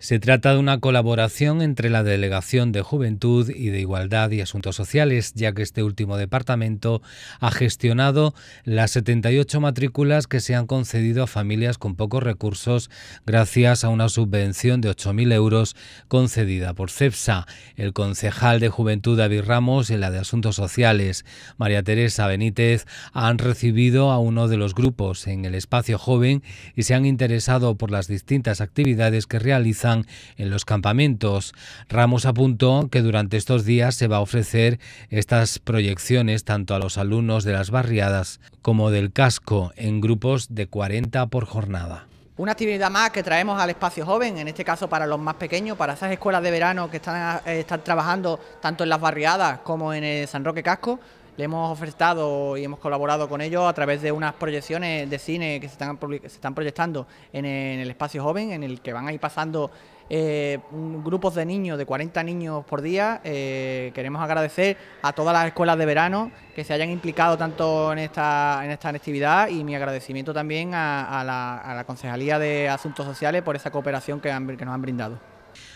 Se trata de una colaboración entre la Delegación de Juventud y de Igualdad y Asuntos Sociales, ya que este último departamento ha gestionado las 78 matrículas que se han concedido a familias con pocos recursos gracias a una subvención de 8.000 euros concedida por CEPSA. El concejal de Juventud David Ramos y la de Asuntos Sociales, María Teresa Benítez, han recibido a uno de los grupos en el espacio joven y se han interesado por las distintas actividades que realizan en los campamentos. Ramos apuntó que durante estos días se va a ofrecer estas proyecciones tanto a los alumnos de las barriadas como del casco en grupos de 40 por jornada. Una actividad más que traemos al espacio joven, en este caso para los más pequeños, para esas escuelas de verano que están, eh, están trabajando tanto en las barriadas como en el San Roque Casco, le hemos ofertado y hemos colaborado con ellos a través de unas proyecciones de cine que se están, proyectando en el, espacio joven, en el que van a ir pasando eh, grupos de niños, de 40 niños por día. Eh, queremos agradecer a todas las escuelas de verano que se hayan implicado tanto en esta, en esta actividad y mi agradecimiento también a, la, a Concejalía de Asuntos Sociales por esa cooperación que nos han brindado.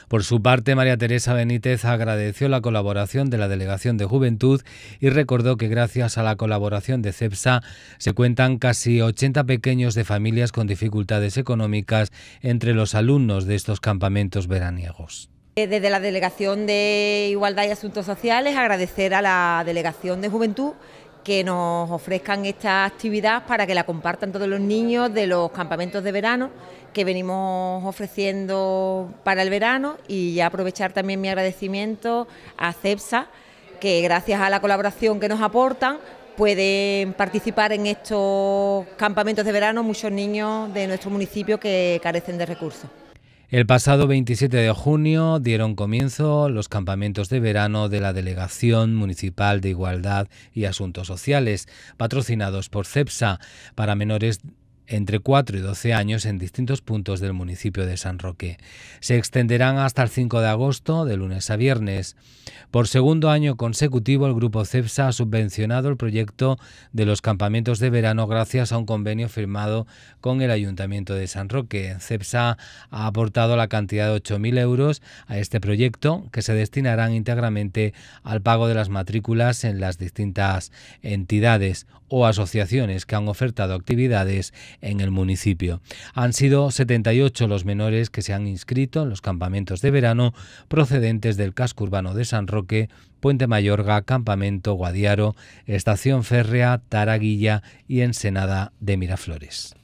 Por su parte, María Teresa Benítez agradeció la colaboración de la Delegación de Juventud y recordó que gracias a la colaboración de CEPSA se cuentan casi 80 pequeños de familias con dificultades económicas entre los alumnos de estos campamentos veraniegos. Eh, desde la Delegación de Igualdad y Asuntos Sociales agradecer a la Delegación de Juventud que nos ofrezcan esta actividad para que la compartan todos los niños de los campamentos de verano que venimos ofreciendo para el verano y aprovechar también mi agradecimiento a CEPSA, que gracias a la colaboración que nos aportan pueden participar en estos campamentos de verano muchos niños de nuestro municipio que carecen de recursos. El pasado 27 de junio dieron comienzo los campamentos de verano de la Delegación Municipal de Igualdad y Asuntos Sociales, patrocinados por CEPSA, para menores entre 4 y 12 años en distintos puntos del municipio de San Roque. Se extenderán hasta el 5 de agosto, de lunes a viernes. Por segundo año consecutivo, el Grupo CEPSA ha subvencionado el proyecto de los campamentos de verano gracias a un convenio firmado con el Ayuntamiento de San Roque. CEPSA ha aportado la cantidad de 8.000 euros a este proyecto, que se destinarán íntegramente al pago de las matrículas en las distintas entidades o asociaciones que han ofertado actividades en el municipio. Han sido 78 los menores que se han inscrito en los campamentos de verano procedentes del casco urbano de San Roque, Puente Mayorga, Campamento Guadiaro, Estación Férrea, Taraguilla y Ensenada de Miraflores.